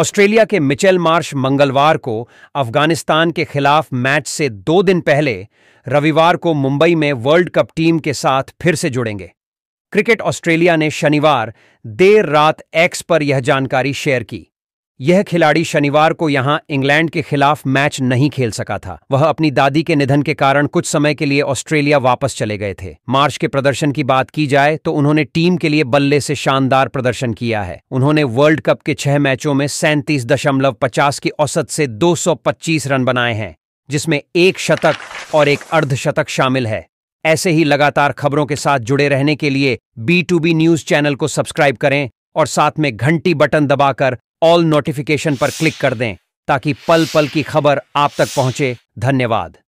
Australia के Mitchell Marsh मंगलवार को अफगानिस्तान के खिलाफ मैच से दो दिन पहले रविवार को मुंबई में वर्ल्ड कप टीम के साथ फिर से जुड़ेंगे क्रिकेट ऑस्ट्रेलिया ने शनिवार देर रात एक्स पर यह जानकारी शेयर की यह खिलाड़ी शनिवार को यहां इंग्लैंड के खिलाफ मैच नहीं खेल सका था वह अपनी दादी के निधन के कारण कुछ समय के लिए ऑस्ट्रेलिया वापस चले गए थे मार्च के प्रदर्शन की बात की जाए तो उन्होंने टीम के लिए बल्ले से शानदार प्रदर्शन किया है उन्होंने वर्ल्ड कप के छह मैचों में सैंतीस दशमलव पचास की औसत से दो रन बनाए हैं जिसमें एक शतक और एक अर्धशतक शामिल है ऐसे ही लगातार खबरों के साथ जुड़े रहने के लिए B to B news channel को सब्सक्राइब करें और साथ में घंटी बटन दबाकर ऑल नोटिफिकेशन पर क्लिक कर दें ताकि पल पल की खबर आप तक पहुंचे धन्यवाद